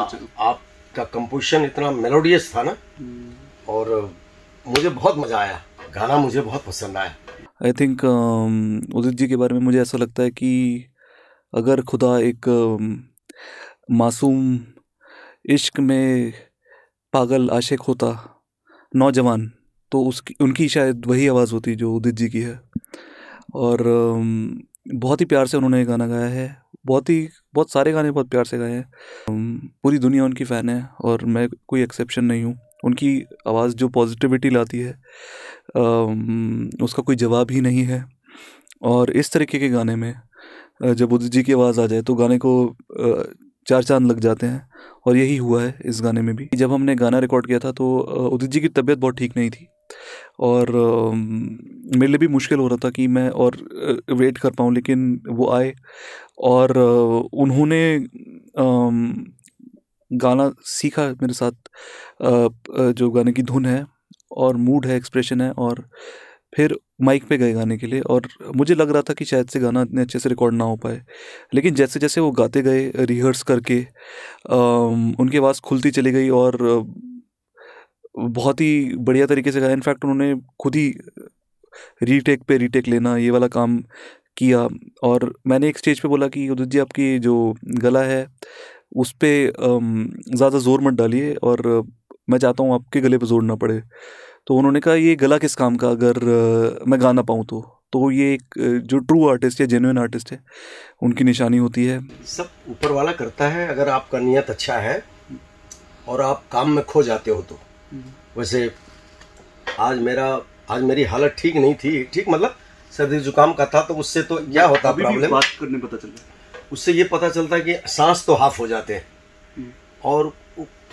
आपका कंपोजिशन इतना मेलोडियस था ना और मुझे बहुत मज़ा आया गाना मुझे बहुत पसंद आया आई थिंक um, उदित जी के बारे में मुझे ऐसा लगता है कि अगर खुदा एक um, मासूम इश्क में पागल आशिक होता नौजवान तो उसकी उनकी शायद वही आवाज़ होती जो उदित जी की है और um, बहुत ही प्यार से उन्होंने गाना गाया है बहुत ही बहुत सारे गाने बहुत प्यार से गाए हैं पूरी दुनिया उनकी फ़ैन है और मैं कोई एक्सेप्शन नहीं हूँ उनकी आवाज़ जो पॉजिटिविटी लाती है उसका कोई जवाब ही नहीं है और इस तरीके के गाने में जब उदित जी की आवाज़ आ जाए तो गाने को चार चांद लग जाते हैं और यही हुआ है इस गाने में भी जब हमने गाना रिकॉर्ड किया था तो उदित जी की तबीयत बहुत ठीक नहीं थी और मेरे लिए भी मुश्किल हो रहा था कि मैं और वेट कर पाऊँ लेकिन वो आए और उन्होंने गाना सीखा मेरे साथ जो गाने की धुन है और मूड है एक्सप्रेशन है और फिर माइक पे गए गाने के लिए और मुझे लग रहा था कि शायद से गाना इतने अच्छे से रिकॉर्ड ना हो पाए लेकिन जैसे जैसे वो गाते गए रिहर्स करके आ, उनकी आवाज़ खुलती चली गई और बहुत ही बढ़िया तरीके से गाया इनफैक्ट उन्होंने खुद ही रीटेक पे रीटेक लेना ये वाला काम किया और मैंने एक स्टेज पे बोला कि उदित जी आपकी जो गला है उस पर ज़्यादा ज़ोर मत डालिए और मैं चाहता हूँ आपके गले पर जोर ना पड़े तो उन्होंने कहा ये गला किस काम का अगर मैं गा ना पाऊँ तो तो ये एक जो ट्रू आर्टिस्ट है जेन्यून आर्टिस्ट है उनकी निशानी होती है सब ऊपर वाला करता है अगर आपका नियत अच्छा है और आप काम में खो जाते हो तो वैसे आज मेरा आज मेरी हालत ठीक नहीं थी ठीक मतलब सर्दी जुकाम का था तो उससे तो क्या होता प्रॉब्लम बात करने पता चलता उससे ये पता चलता है कि सांस तो हाफ हो जाते हैं हम्म। और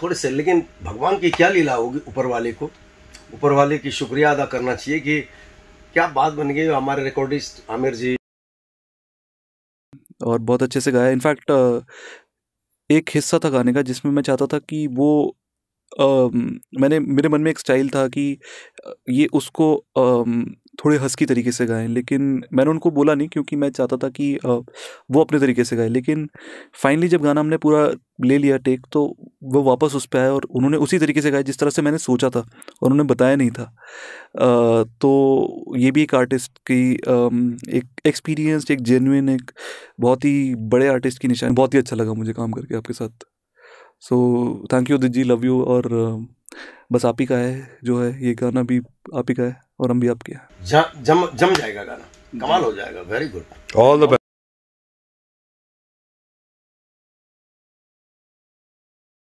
थोड़े से लेकिन भगवान की क्या लीला होगी ऊपर वाले को ऊपर वाले की शुक्रिया अदा करना चाहिए कि क्या बात बन गई हमारे रिकॉर्डिस्ट आमिर जी और बहुत अच्छे से गाया इनफैक्ट एक हिस्सा था गाने का जिसमें मैं चाहता था कि वो मैंने मेरे मन में एक स्टाइल था कि ये उसको थोड़े हंसकी तरीके से गाएं लेकिन मैंने उनको बोला नहीं क्योंकि मैं चाहता था कि वो अपने तरीके से गाए लेकिन फाइनली जब गाना हमने पूरा ले लिया टेक तो वो वापस उस पर आए और उन्होंने उसी तरीके से गाया जिस तरह से मैंने सोचा था और उन्होंने बताया नहीं था तो ये भी एक आर्टिस्ट की एक एक्सपीरियंस एक जेन्यून एक बहुत ही बड़े आर्टिस्ट की निशानी बहुत ही अच्छा लगा मुझे काम करके आपके साथ so thank you Udit ji love you और बस आप ही का है जो है ये गाना भी आप ही का है और हम भी आपके हैं जम जम जाएगा गाना कमाल हो जाएगा वेरी गुड ऑल द